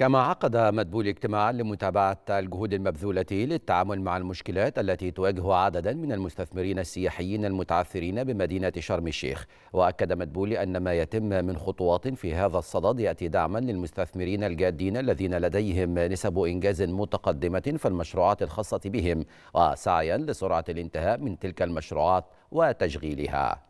كما عقد مدبول اجتماعا لمتابعة الجهود المبذولة للتعامل مع المشكلات التي تواجه عددا من المستثمرين السياحيين المتعثرين بمدينة شرم الشيخ وأكد مدبول أن ما يتم من خطوات في هذا الصدد يأتي دعما للمستثمرين الجادين الذين لديهم نسب إنجاز متقدمة في المشروعات الخاصة بهم وسعيا لسرعة الانتهاء من تلك المشروعات وتشغيلها